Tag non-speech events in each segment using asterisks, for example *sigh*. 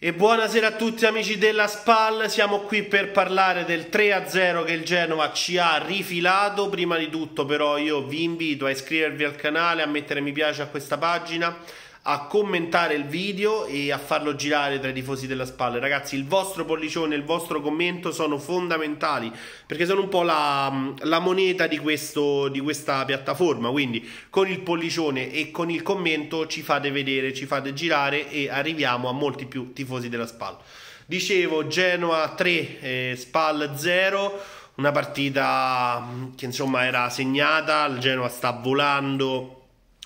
E buonasera a tutti amici della SPAL, siamo qui per parlare del 3-0 che il Genova ci ha rifilato, prima di tutto però io vi invito a iscrivervi al canale, a mettere mi piace a questa pagina, a commentare il video e a farlo girare tra i tifosi della Spalla. Ragazzi, il vostro pollicione, il vostro commento sono fondamentali perché sono un po' la, la moneta di, questo, di, questa piattaforma. Quindi con il pollicione e con il commento ci fate vedere, ci fate girare e arriviamo a molti più tifosi della Spalla. Dicevo Genoa 3, eh, Spal 0. Una partita che insomma era segnata, il Genoa sta volando,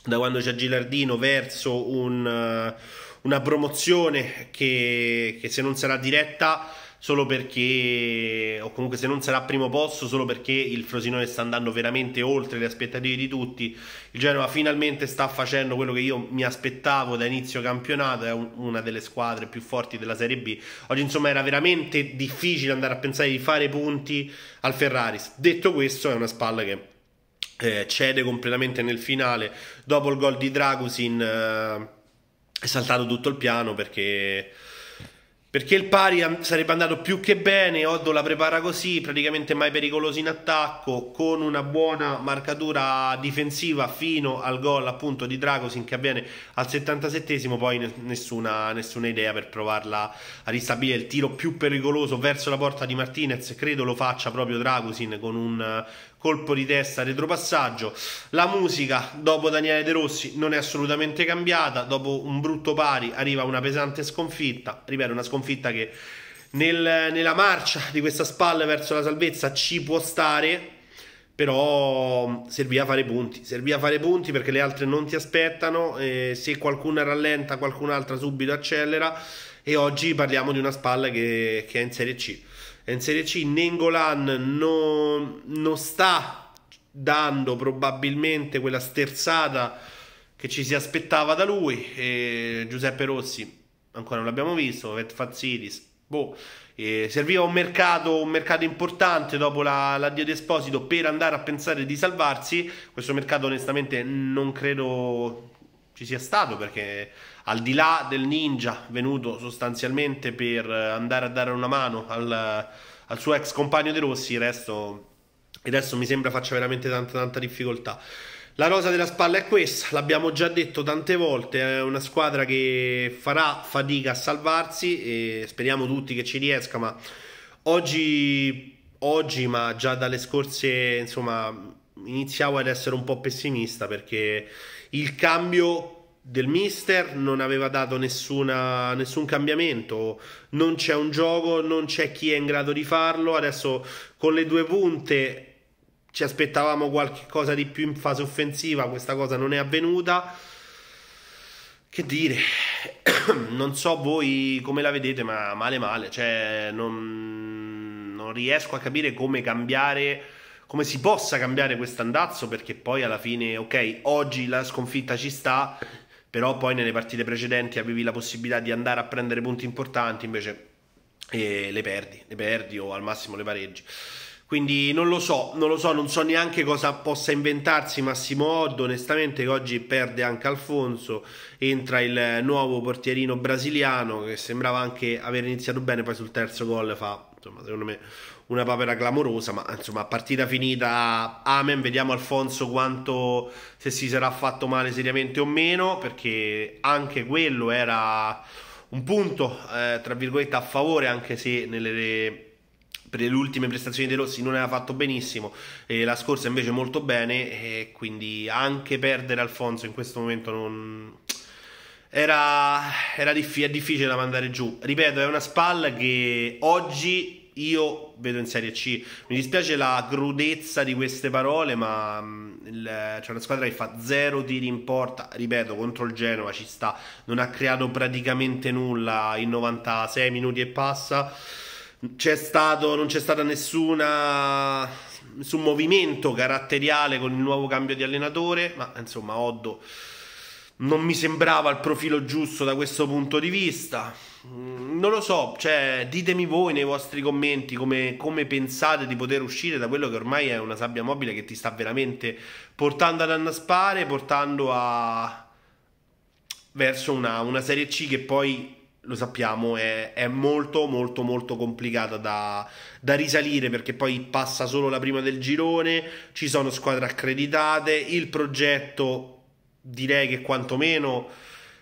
da quando c'è Gilardino verso un, eh, una promozione che, che, se non sarà diretta solo perché o comunque se non sarà primo posto solo perché il Frosinone sta andando veramente oltre le aspettative di tutti il Genova finalmente sta facendo quello che io mi aspettavo da inizio campionato è una delle squadre più forti della Serie B oggi insomma era veramente difficile andare a pensare di fare punti al Ferraris detto questo è una spalla che eh, cede completamente nel finale. Dopo il gol di Dragusin eh, è saltato tutto il piano perché, perché il pari sarebbe andato più che bene. Oddo la prepara così, praticamente mai pericoloso in attacco, con una buona marcatura difensiva fino al gol appunto di Dragusin che avviene al 77esimo. Poi nessuna, nessuna idea per provarla a ristabilire il tiro più pericoloso verso la porta di Martinez. Credo lo faccia proprio Dragusin con un colpo di testa, retropassaggio. La musica dopo Daniele De Rossi non è assolutamente cambiata, dopo un brutto pari arriva una pesante sconfitta, ripeto una sconfitta che nel, nella marcia di questa spalla verso la salvezza ci può stare, però mm, serviva a fare punti, serviva a fare punti perché le altre non ti aspettano, eh, se qualcuna rallenta qualcun'altra subito accelera e oggi parliamo di una spalla che, che è in Serie C in Serie C Nengolan non, non sta dando probabilmente quella sterzata che ci si aspettava da lui e Giuseppe Rossi ancora non l'abbiamo visto, Vet Fazzidis boh, eh, serviva un mercato, un mercato, importante dopo la, l'addio di Esposito per andare a pensare di salvarsi questo mercato onestamente non credo ci sia stato perché al di là del ninja venuto sostanzialmente per andare a dare una mano al, al suo ex compagno De Rossi, il resto, il resto mi sembra faccia veramente tanta, tanta difficoltà. La rosa della spalla è questa, l'abbiamo già detto tante volte, è una squadra che farà fatica a salvarsi e speriamo tutti che ci riesca, ma oggi, oggi ma già dalle scorse, insomma, iniziavo ad essere un po' pessimista perché il cambio del mister non aveva dato nessuna, nessun cambiamento non c'è un gioco non c'è chi è in grado di farlo adesso con le due punte ci aspettavamo qualcosa di più in fase offensiva questa cosa non è avvenuta che dire *coughs* non so voi come la vedete ma male male cioè non, non riesco a capire come cambiare come si possa cambiare quest'andazzo perché poi alla fine, ok, oggi la sconfitta ci sta, però poi nelle partite precedenti avevi la possibilità di andare a prendere punti importanti, invece eh, le perdi, le perdi o al massimo le pareggi. Quindi non lo so, non lo so, non so neanche cosa possa inventarsi Massimo Oddo, onestamente che oggi perde anche Alfonso, entra il nuovo portierino brasiliano che sembrava anche aver iniziato bene, poi sul terzo gol fa, insomma, secondo me una papera clamorosa, ma insomma, partita finita, amen, vediamo Alfonso quanto se si sarà fatto male seriamente o meno, perché anche quello era un punto, eh, tra virgolette, a favore, anche se nelle per le ultime prestazioni dei Rossi non aveva fatto benissimo, eh, la scorsa invece molto bene, eh, quindi anche perdere Alfonso in questo momento non... era, era diffi- difficile da mandare giù. Ripeto, è una spalla che oggi io vedo in Serie C. Mi dispiace la crudezza di queste parole, ma mm, il, c'è una squadra che fa zero tiri in porta. Ripeto, contro il Genova ci sta, non ha creato praticamente nulla in 96 minuti e passa. C'è stato, non c'è stato nessuna, nessun movimento caratteriale con il nuovo cambio di allenatore, ma insomma Oddo non mi sembrava il profilo giusto da questo punto di vista. Mm, non lo so, cioè, ditemi voi nei vostri commenti come, come, pensate di poter uscire da quello che ormai è una sabbia mobile che ti sta veramente portando ad annaspare, portando a... verso una, una Serie C che poi lo sappiamo, è, è, molto molto molto complicata da, da, risalire perché poi passa solo la prima del girone, ci sono squadre accreditate, il progetto direi che quantomeno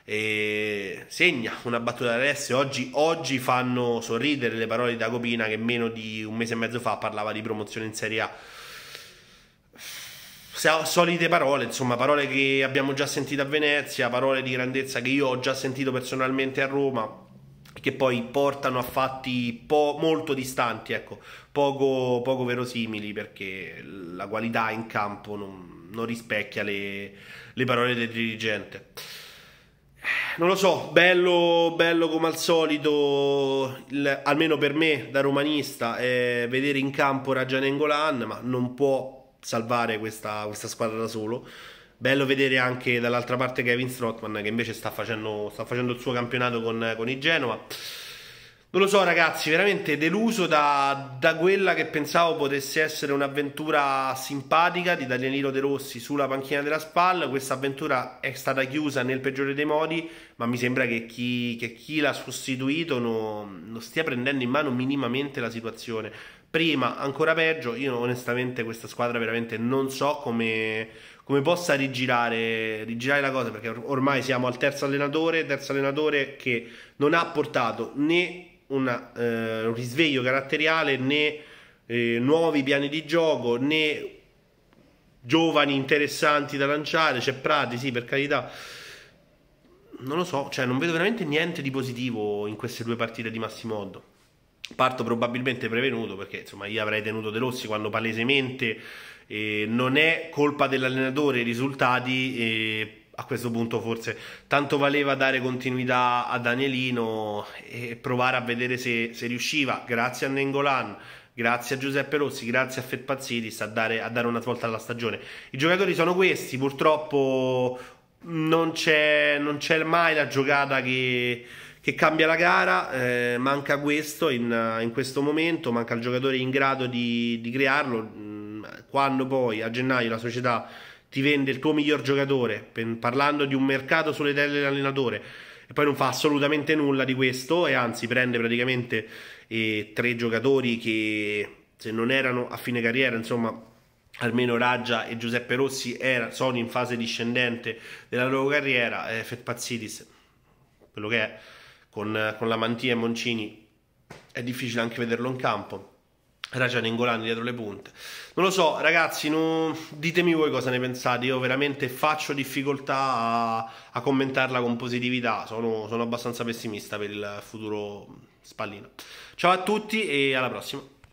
eh, segna una battuta d'Alessio. Oggi, oggi fanno sorridere le parole di Dagopina che meno di un mese e mezzo fa parlava di promozione in Serie A solite parole, insomma, parole che abbiamo già sentito a Venezia, parole di grandezza che io ho già sentito personalmente a Roma che poi portano a fatti po- molto distanti, ecco, poco, poco, verosimili perché la qualità in campo non, non rispecchia le, le, parole del dirigente. Non lo so, bello, bello come al solito, il, almeno per me da romanista, eh, vedere in campo Rajan Engolan, ma non può salvare questa, questa squadra da solo. Bello vedere anche dall'altra parte Kevin Strottman che invece sta facendo, sta facendo il suo campionato con, con il Genoa. Non lo so ragazzi, veramente deluso da, da quella che pensavo potesse essere un'avventura simpatica di Danielino De Rossi sulla panchina della SPAL. Questa avventura è stata chiusa nel peggiore dei modi, ma mi sembra che chi, chi l'ha sostituito non no stia prendendo in mano minimamente la situazione. Prima, ancora peggio, io onestamente questa squadra veramente non so come, come possa rigirare, rigirare, la cosa, perché ormai siamo al terzo allenatore, terzo allenatore che non ha portato né una, eh, un risveglio caratteriale né eh, nuovi piani di gioco né giovani interessanti da lanciare. C'è Prati, sì, per carità. Non lo so, cioè non vedo veramente niente di positivo in queste due partite di Massimo Oddo parto probabilmente prevenuto perché insomma io avrei tenuto De Rossi quando palesemente eh, non è colpa dell'allenatore i risultati eh, a questo punto forse tanto valeva dare continuità a Danielino e provare a vedere se, se riusciva grazie a Nengolan grazie a Giuseppe Rossi, grazie a Fetpazzidis a dare, a dare una svolta alla stagione i giocatori sono questi purtroppo non c'è mai la giocata che che cambia la gara, eh, manca questo in, eh, in, questo momento, manca il giocatore in grado di, di crearlo. Mm, quando poi a gennaio la società ti vende il tuo miglior giocatore, parlando di un mercato sulle tele dell'allenatore, e poi non fa assolutamente nulla di questo, e anzi prende praticamente eh, tre giocatori che se non erano a fine carriera, insomma, almeno Raggia e Giuseppe Rossi era, sono in fase discendente della loro carriera, eh, Fetpazzidis, quello che è con, eh, con la Mantia e Moncini è difficile anche vederlo in campo. Ragione Ingolani dietro le punte. Non lo so, ragazzi, no, ditemi voi cosa ne pensate. Io veramente faccio difficoltà a, a commentarla con positività. Sono, sono abbastanza pessimista per il futuro Spallino. Ciao a tutti e alla prossima.